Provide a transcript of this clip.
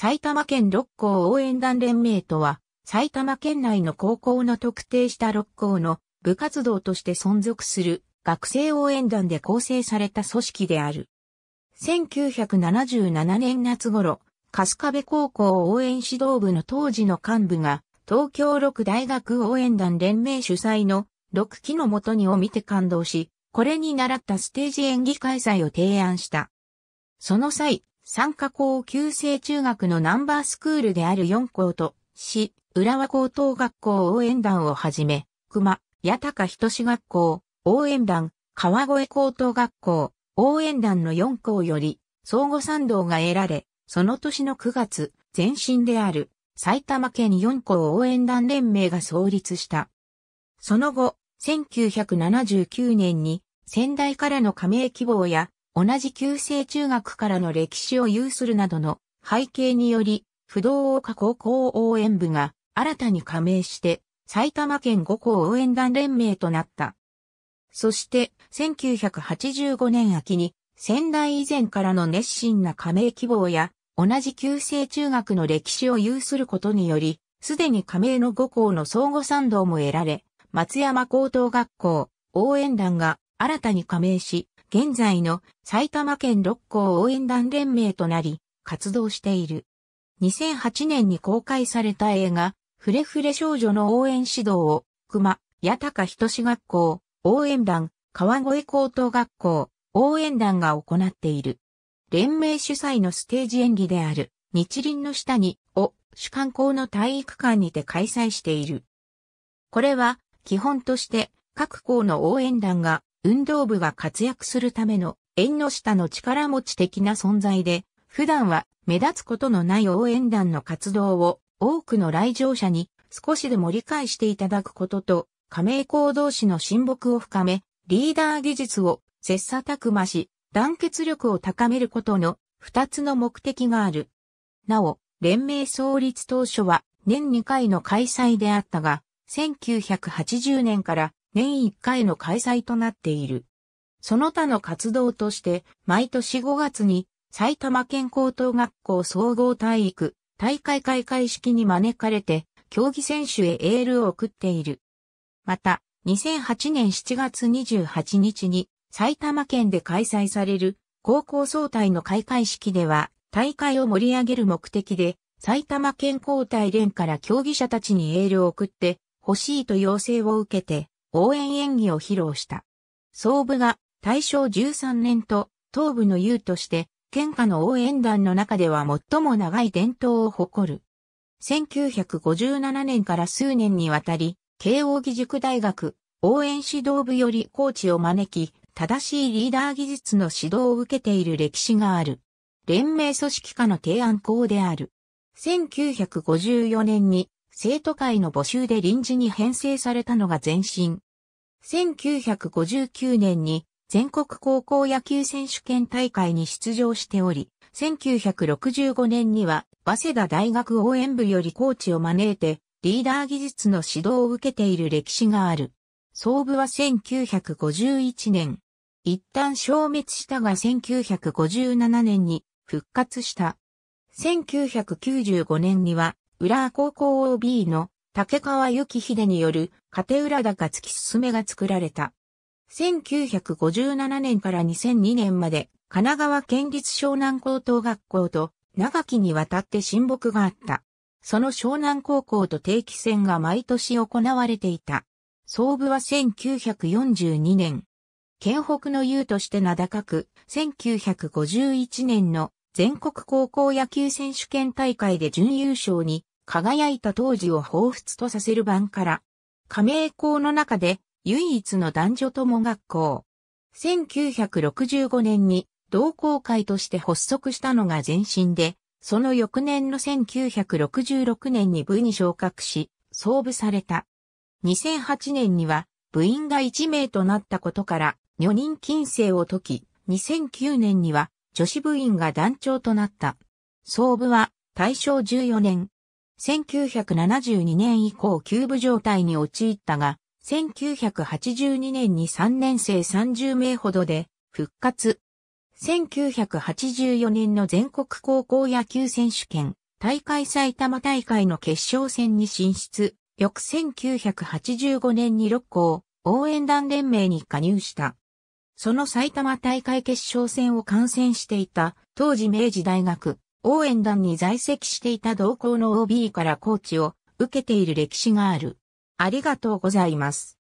埼玉県六甲応援団連盟とは、埼玉県内の高校の特定した六校の部活動として存続する学生応援団で構成された組織である。1977年夏頃、春日部高校応援指導部の当時の幹部が、東京六大学応援団連盟主催の六期のもとにを見て感動し、これに習ったステージ演技開催を提案した。その際、三加を旧制中学のナンバースクールである四校と、市、浦和高等学校応援団をはじめ、熊、八高人志学校、応援団、川越高等学校、応援団の4校より、相互賛同が得られ、その年の9月、前身である、埼玉県4校応援団連盟が創立した。その後、1979年に、仙台からの加盟希望や、同じ旧制中学からの歴史を有するなどの背景により、不動岡高校応援部が新たに加盟して埼玉県五校応援団連盟となった。そして1985年秋に仙台以前からの熱心な加盟希望や同じ旧制中学の歴史を有することにより、すでに加盟の5校の相互賛同も得られ、松山高等学校応援団が新たに加盟し、現在の埼玉県六甲応援団連盟となり、活動している。2008年に公開された映画、フレフレ少女の応援指導を、熊、八高仁学校、応援団、川越高等学校、応援団が行っている。連盟主催のステージ演技である、日輪の下に、を、主観校の体育館にて開催している。これは、基本として、各校の応援団が運動部が活躍するための縁の下の力持ち的な存在で、普段は目立つことのない応援団の活動を多くの来場者に少しでも理解していただくことと、加盟校同士の親睦を深め、リーダー技術を切磋琢磨し、団結力を高めることの二つの目的がある。なお、連盟創立当初は年2回の開催であったが、1980年から年1回の開催となっている。その他の活動として、毎年5月に埼玉県高等学校総合体育大会開会式に招かれて、競技選手へエールを送っている。また、2008年7月28日に埼玉県で開催される高校総体の開会式では、大会を盛り上げる目的で、埼玉県交代連から競技者たちにエールを送って、欲しいと要請を受けて、応援演技を披露した。総部が大正13年と東部の優として、県下の応援団の中では最も長い伝統を誇る。1957年から数年にわたり、慶応義塾大学応援指導部よりコーチを招き、正しいリーダー技術の指導を受けている歴史がある。連盟組織下の提案校である。1954年に生徒会の募集で臨時に編成されたのが前身。1959年に全国高校野球選手権大会に出場しており、1965年には早稲田大学応援部よりコーチを招いてリーダー技術の指導を受けている歴史がある。総部は1951年。一旦消滅したが1957年に復活した。1995年には浦和高校 OB の竹川幸秀による勝浦高突き進めが作られた。1957年から2002年まで神奈川県立湘南高等学校と長きにわたって親睦があった。その湘南高校と定期戦が毎年行われていた。創部は1942年。県北の優として名高く、1951年の全国高校野球選手権大会で準優勝に輝いた当時を彷彿とさせる版から、加盟校の中で唯一の男女友学校。1965年に同好会として発足したのが前身で、その翌年の1966年に部に昇格し、創部された。2008年には部員が1名となったことから、女人禁制を解き、2009年には女子部員が団長となった。創部は大正14年1972年以降キューブ状態に陥ったが、1982年に3年生30名ほどで復活。1984年の全国高校野球選手権大会埼玉大会の決勝戦に進出。翌1985年に6校応援団連盟に加入した。その埼玉大会決勝戦を観戦していた当時明治大学応援団に在籍していた同校の OB からコーチを受けている歴史がある。ありがとうございます。